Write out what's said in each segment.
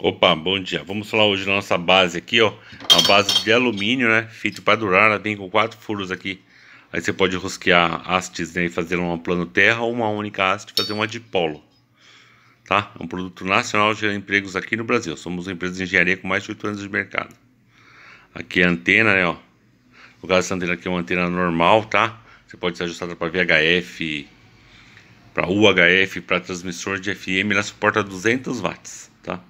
Opa, bom dia. Vamos falar hoje da nossa base aqui, ó. Uma base de alumínio, né? Feito para durar, ela vem com quatro furos aqui. Aí você pode rosquear hastes né, e fazer uma plano terra ou uma única haste fazer uma dipolo. Tá? É um produto nacional gera empregos aqui no Brasil. Somos uma empresa de engenharia com mais de 8 anos de mercado. Aqui é a antena, né, ó. No caso dessa antena aqui é uma antena normal, tá? Você pode ser ajustada para VHF, para UHF, para transmissor de FM. Ela suporta 200 watts, tá?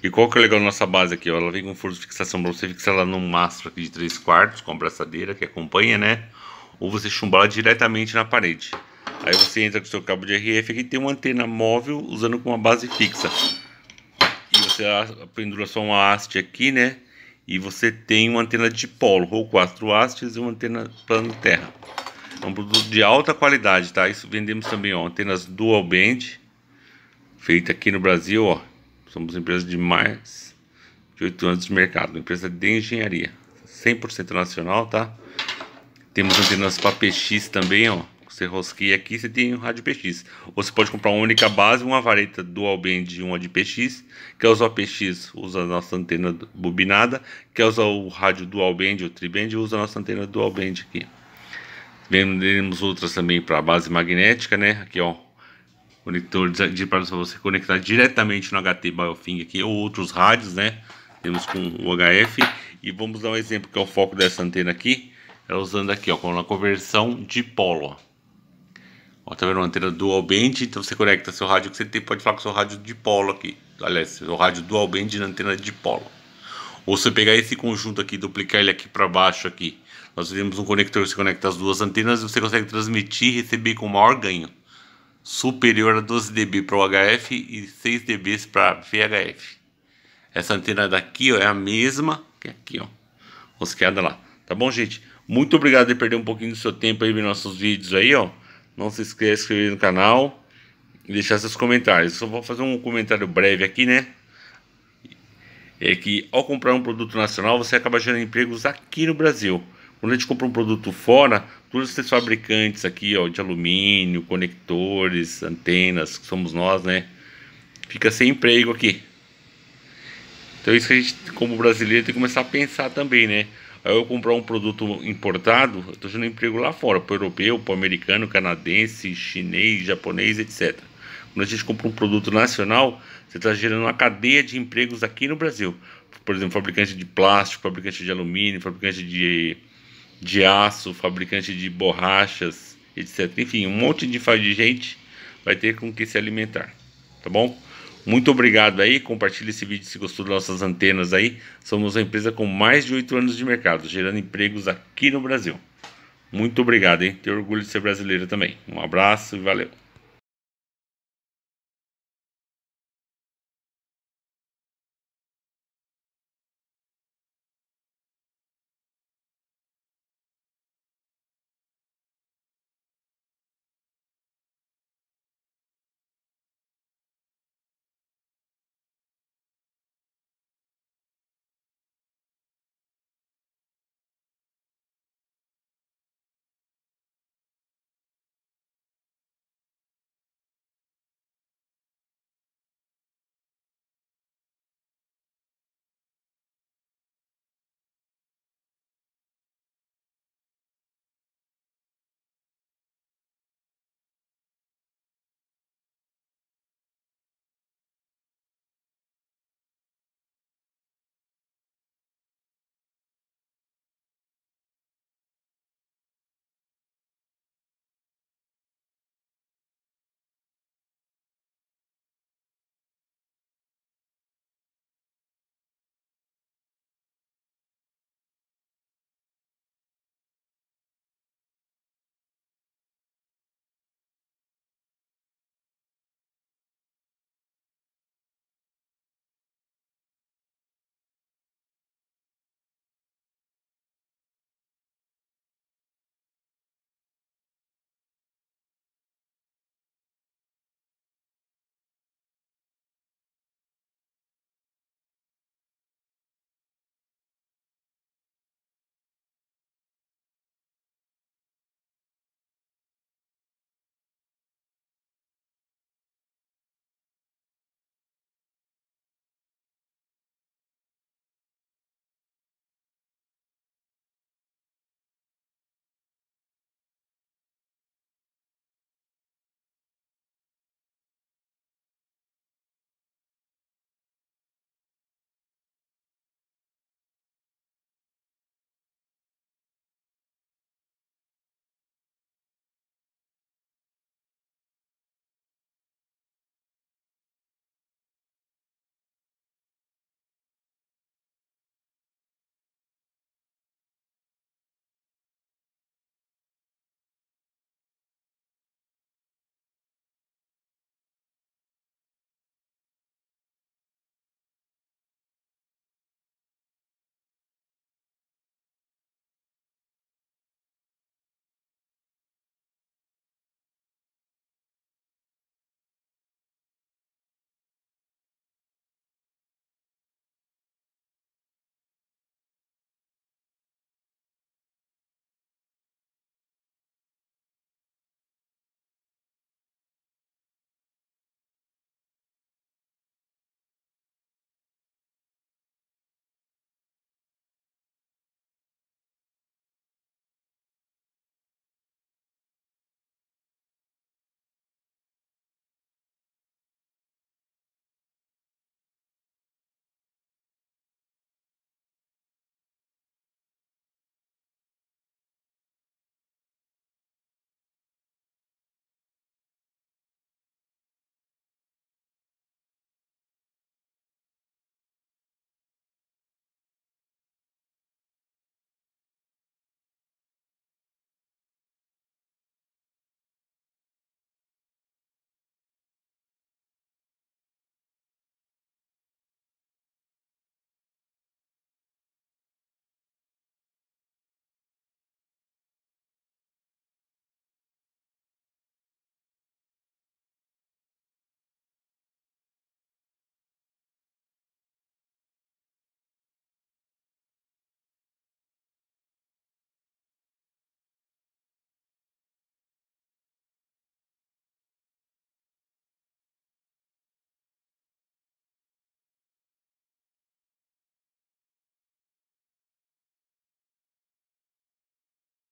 E qual que é legal da nossa base aqui? Ó? Ela vem com furo de fixação para você fixar ela num mastro aqui de 3 quartos, com a braçadeira que acompanha, né? Ou você chumbar ela diretamente na parede. Aí você entra com o seu cabo de RF aqui tem uma antena móvel usando com uma base fixa. E você pendura só uma haste aqui, né? E você tem uma antena de polo, ou quatro hastes e uma antena plano terra. É um produto de alta qualidade, tá? Isso vendemos também, ó, antenas dual band, feita aqui no Brasil, ó somos empresa de mais de 8 anos de mercado, empresa de engenharia, 100% nacional, tá? Temos antenas para PX também, ó. Você rosqueia aqui, você tem um rádio PX. Ou você pode comprar uma única base, uma vareta dual band e uma de PX. Quer usar o PX, usa a nossa antena bobinada. Quer usar o rádio dual band ou triband, usa a nossa antena dual band aqui. Vendemos outras também para base magnética, né? Aqui, ó conector de para você conectar diretamente no HT Biofing aqui ou outros rádios, né? Temos com o HF e vamos dar um exemplo que é o foco dessa antena aqui, é usando aqui, ó, com a conversão de polo. Ó, tá vendo uma antena dual band, então você conecta seu rádio que você tem, pode falar com seu rádio de polo aqui. Aliás, seu rádio dual band na antena de polo. Ou você pegar esse conjunto aqui, duplicar ele aqui para baixo aqui. Nós temos um conector que você conecta as duas antenas e você consegue transmitir e receber com maior ganho superior a 12 dB para o HF e 6 dB para VHF. Essa antena daqui ó, é a mesma que aqui, ó, rosqueada lá. Tá bom, gente? Muito obrigado por perder um pouquinho do seu tempo aí vendo nossos vídeos aí, ó. Não se esqueça de se inscrever no canal e deixar seus comentários. Só vou fazer um comentário breve aqui, né? É que ao comprar um produto nacional, você acaba gerando empregos aqui no Brasil. Quando a gente compra um produto fora, todos esses fabricantes aqui, ó, de alumínio, conectores, antenas, que somos nós, né? Fica sem emprego aqui. Então é isso que a gente, como brasileiro, tem que começar a pensar também, né? Aí eu comprar um produto importado, eu tô gerando emprego lá fora, pro europeu, pro americano, canadense, chinês, japonês, etc. Quando a gente compra um produto nacional, você está gerando uma cadeia de empregos aqui no Brasil. Por exemplo, fabricante de plástico, fabricante de alumínio, fabricante de de aço, fabricante de borrachas, etc. Enfim, um monte de, de gente vai ter com que se alimentar, tá bom? Muito obrigado aí, compartilhe esse vídeo se gostou das nossas antenas aí. Somos uma empresa com mais de 8 anos de mercado, gerando empregos aqui no Brasil. Muito obrigado, hein? Tenho orgulho de ser brasileiro também. Um abraço e valeu!